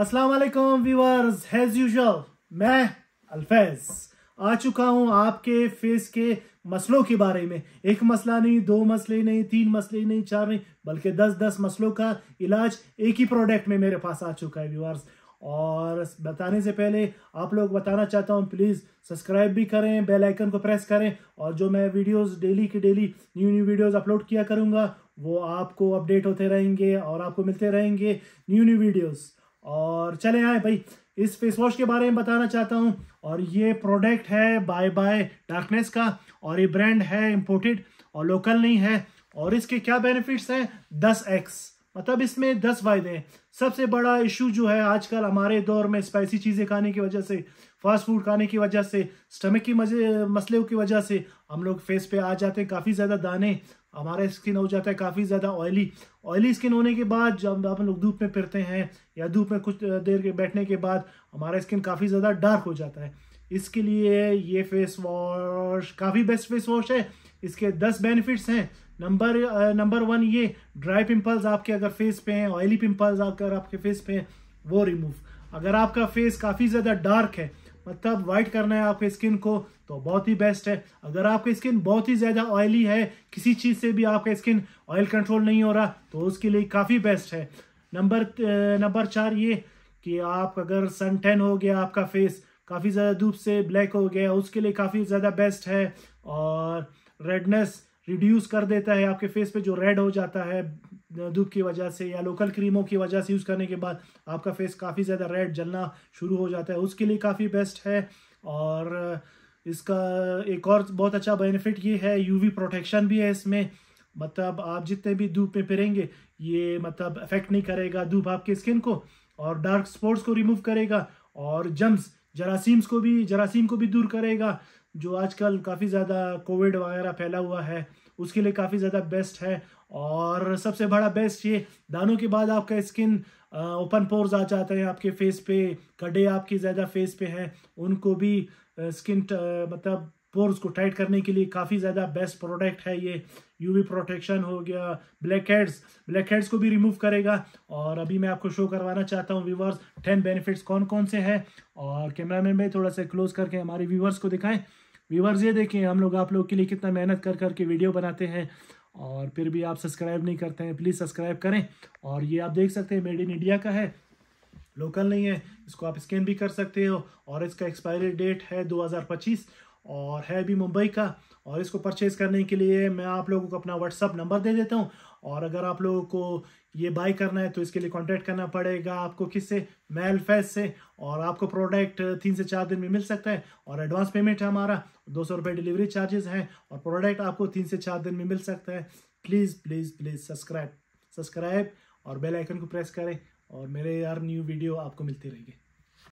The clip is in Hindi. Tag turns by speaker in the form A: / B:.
A: असलम व्यूअर्स हैज़ यूजल मैं अल्फैज़ आ चुका हूँ आपके फेस के मसलों के बारे में एक मसला नहीं दो मसले नहीं तीन मसले नहीं चार नहीं बल्कि दस दस मसलों का इलाज एक ही प्रोडक्ट में मेरे पास आ चुका है व्यूअर्स और बताने से पहले आप लोग बताना चाहता हूँ प्लीज़ सब्सक्राइब भी करें बेल आइकन को प्रेस करें और जो मैं वीडियोस डेली की daily new new videos upload किया करूँगा वो आपको अपडेट होते रहेंगे और आपको मिलते रहेंगे न्यू न्यू वीडियोज़ और चले आए भाई इस फेस वॉश के बारे में बताना चाहता हूँ और ये प्रोडक्ट है बाय बाय डार्कनेस का और ये ब्रांड है इम्पोर्टेड और लोकल नहीं है और इसके क्या बेनिफिट्स हैं दस एक्स मतलब इसमें दस फायदे हैं सबसे बड़ा इशू जो है आजकल हमारे दौर में स्पाइसी चीज़ें खाने की वजह से फास्ट फूड खाने की वजह से स्टमक की मजे मसले की वजह से हम लोग फेस पे आ जाते हैं काफ़ी ज़्यादा दाने हमारा स्किन हो जाता है काफ़ी ज़्यादा ऑयली ऑयली स्किन होने के बाद जब आप लोग धूप में फिरते हैं या धूप में कुछ देर के बैठने के बाद हमारा स्किन काफ़ी ज़्यादा डार्क हो जाता है इसके लिए ये फेस वॉश काफ़ी बेस्ट फेस वॉश है इसके दस बेनिफिट्स हैं नंबर नंबर वन ये ड्राई पिंपल्स आपके अगर फेस पे हैं ऑयली पिंपल्स अगर आपके फेस पे हैं वो रिमूव अगर आपका फेस काफ़ी ज़्यादा डार्क है मतलब वाइट करना है आपके स्किन को तो बहुत ही बेस्ट है अगर आपकी स्किन बहुत ही ज़्यादा ऑयली है किसी चीज़ से भी आपका स्किन ऑयल कंट्रोल नहीं हो रहा तो उसके लिए काफ़ी बेस्ट है नंबर नंबर चार ये कि आप अगर सन टेन हो गया आपका फेस काफ़ी ज़्यादा धूप से ब्लैक हो गया उसके लिए काफ़ी ज़्यादा बेस्ट है और रेडनेस रिड्यूस कर देता है आपके फेस पे जो रेड हो जाता है धूप की वजह से या लोकल क्रीमों की वजह से यूज़ करने के बाद आपका फेस काफ़ी ज़्यादा रेड जलना शुरू हो जाता है उसके लिए काफ़ी बेस्ट है और इसका एक और बहुत अच्छा बेनिफिट ये है यूवी प्रोटेक्शन भी है इसमें मतलब आप जितने भी धूप में फिरेंगे ये मतलब अफेक्ट नहीं करेगा धूप आपके स्किन को और डार्क स्पॉट्स को रिमूव करेगा और जम्स जरासीम्स को भी जरासीम को भी दूर करेगा जो आजकल काफ़ी ज़्यादा कोविड वगैरह फैला हुआ है उसके लिए काफ़ी ज़्यादा बेस्ट है और सबसे बड़ा बेस्ट ये दानों के बाद आपका स्किन ओपन पोर्स आ जाते हैं आपके फेस पे कड़े आपके ज़्यादा फेस पे हैं उनको भी स्किन मतलब पोर्स को टाइट करने के लिए काफ़ी ज़्यादा बेस्ट प्रोडक्ट है ये यूवी प्रोटेक्शन हो गया ब्लैक हेड्स ब्लैक हेड्स को भी रिमूव करेगा और अभी मैं आपको शो करवाना चाहता हूँ व्यूवर्स टेन बेनिफिट्स कौन कौन से हैं और कैमरा मैन भाई थोड़ा सा क्लोज करके हमारे व्यूवर्स को दिखाएं व्यूवर्स ये देखें हम लोग आप लोग के लिए कितना मेहनत कर करके वीडियो बनाते हैं और फिर भी आप सब्सक्राइब नहीं करते हैं प्लीज़ सब्सक्राइब करें और ये आप देख सकते हैं मेड इन इंडिया का है लोकल नहीं है इसको आप स्कैन भी कर सकते हो और इसका एक्सपायरी डेट है 2025 और है भी मुंबई का और इसको परचेज़ करने के लिए मैं आप लोगों को अपना व्हाट्सअप नंबर दे देता हूँ और अगर आप लोगों को ये बाई करना है तो इसके लिए कांटेक्ट करना पड़ेगा आपको किससे मेल फैज से और आपको प्रोडक्ट तीन से चार दिन में मिल सकता है और एडवांस पेमेंट है हमारा दो सौ रुपये डिलीवरी चार्जेस हैं और प्रोडक्ट आपको तीन से चार दिन में मिल सकता है please please please subscribe subscribe और बेल आइकन को प्रेस करें और मेरे यार न्यू वीडियो आपको मिलती रहेगी